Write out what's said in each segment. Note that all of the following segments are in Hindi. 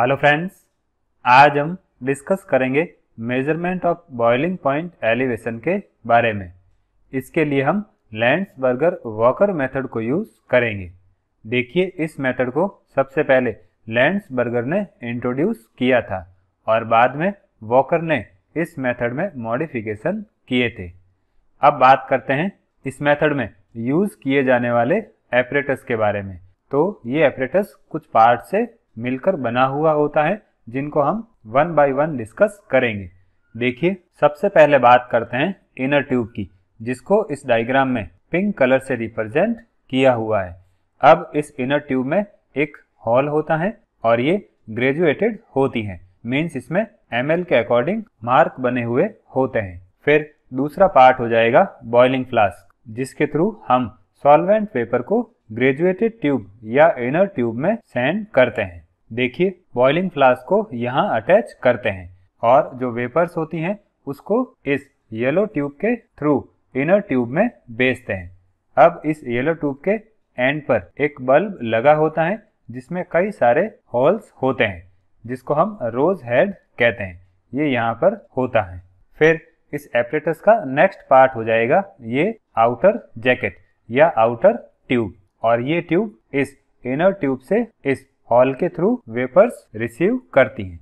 हेलो फ्रेंड्स आज हम डिस्कस करेंगे measurement of boiling point elevation के बारे में इसके लिए हम लैंड्स बर्गर वॉकर मेथड को यूज़ करेंगे देखिए इस मेथड को सबसे पहले लैंड्स बर्गर ने इंट्रोड्यूस किया था और बाद में वॉकर ने इस मेथड में मॉडिफिकेशन किए थे अब बात करते हैं इस मेथड में यूज़ किए जाने वाले एपरेटस के बारे में तो ये एपरेटस कुछ पार्ट से मिलकर बना हुआ होता है जिनको हम वन बाय वन डिस्कस करेंगे देखिए सबसे पहले बात करते हैं इनर ट्यूब की जिसको इस डायग्राम में पिंक कलर से रिप्रेजेंट किया हुआ है अब इस इनर ट्यूब में एक हॉल होता है और ये ग्रेजुएटेड होती है मीन्स इसमें एम के अकॉर्डिंग मार्क बने हुए होते हैं फिर दूसरा पार्ट हो जाएगा बॉइलिंग फ्लास्क जिसके थ्रू हम सॉल्वेंट पेपर को ग्रेजुएटेड ट्यूब या इनर ट्यूब में सेंड करते हैं देखिए बॉइलिंग फ्लास्क को यहाँ अटैच करते हैं और जो वेपर्स होती हैं उसको इस येलो ट्यूब के थ्रू इनर ट्यूब में बेचते हैं अब इस येलो ट्यूब के एंड पर एक बल्ब लगा होता है जिसमें कई सारे होल्स होते हैं जिसको हम रोज हेड कहते हैं ये यहाँ पर होता है फिर इस एपरेटस का नेक्स्ट पार्ट हो जाएगा ये आउटर जैकेट या आउटर ट्यूब और ये ट्यूब इस इनर ट्यूब से इस हॉल के थ्रू वेपर्स रिसीव करती हैं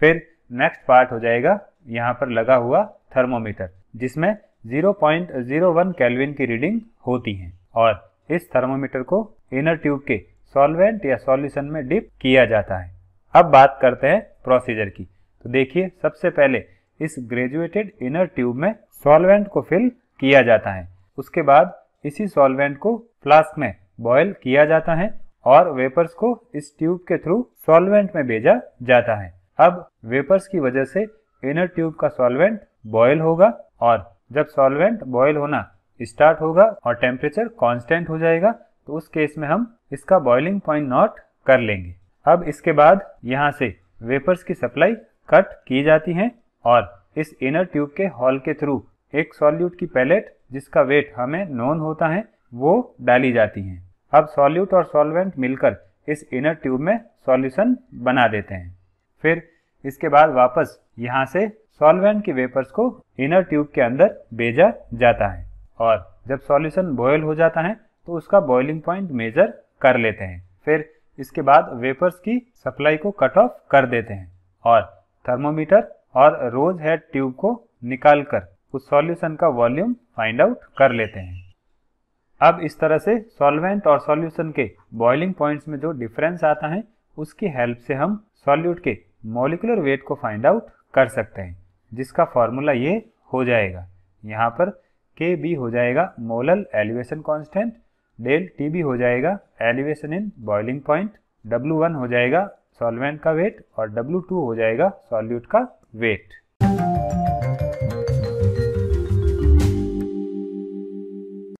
फिर नेक्स्ट पार्ट हो जाएगा यहाँ पर लगा हुआ थर्मोमीटर जिसमें 0.01 कैलविन की रीडिंग होती है और इस थर्मोमीटर को इनर ट्यूब के सॉल्वेंट या सॉल्यूशन में डिप किया जाता है अब बात करते हैं प्रोसीजर की तो देखिए सबसे पहले इस ग्रेजुएटेड इनर ट्यूब में सॉल्वेंट को फिल किया जाता है उसके बाद इसी सॉल्वेंट को फ्लास्क में बॉयल किया जाता है और वेपर्स को इस ट्यूब के थ्रू सॉल्वेंट में भेजा जाता है अब वेपर्स की वजह से इनर ट्यूब का सॉल्वेंट बॉयल होगा और जब सॉल्वेंट बॉयल होना स्टार्ट होगा और टेम्परेचर कांस्टेंट हो जाएगा तो उस केस में हम इसका बॉइलिंग पॉइंट नोट कर लेंगे अब इसके बाद यहाँ से वेपर्स की सप्लाई कट की जाती है और इस इनर ट्यूब के हॉल के थ्रू एक सॉल्यूट की पैलेट जिसका वेट हमें नोन होता है वो डाली जाती है अब सॉल्यूट और सॉल्वेंट मिलकर इस इनर ट्यूब में सॉल्यूशन बना देते हैं फिर इसके बाद वापस यहाँ से सॉल्वेंट के वेपर्स को इनर ट्यूब के अंदर भेजा जाता है और जब सॉल्यूशन बॉयल हो जाता है तो उसका बॉइलिंग पॉइंट मेजर कर लेते हैं फिर इसके बाद वेपर्स की सप्लाई को कट ऑफ कर देते हैं और थर्मोमीटर और रोज हेड ट्यूब को निकालकर उस सॉल्यूशन का वॉल्यूम फाइंड आउट कर लेते हैं अब इस तरह से सॉल्वेंट और सॉल्यूशन के बॉइलिंग पॉइंट्स में जो डिफरेंस आता है उसकी हेल्प से हम सॉल्यूट के मोलिकुलर वेट को फाइंड आउट कर सकते हैं जिसका फॉर्मूला ये हो जाएगा यहाँ पर के बी हो जाएगा molal elevation constant del T B हो जाएगा elevation in boiling point W one हो जाएगा सॉल्वेंट का वेट और डब्ल्यू टू हो जाएगा सॉल्यूट का वेट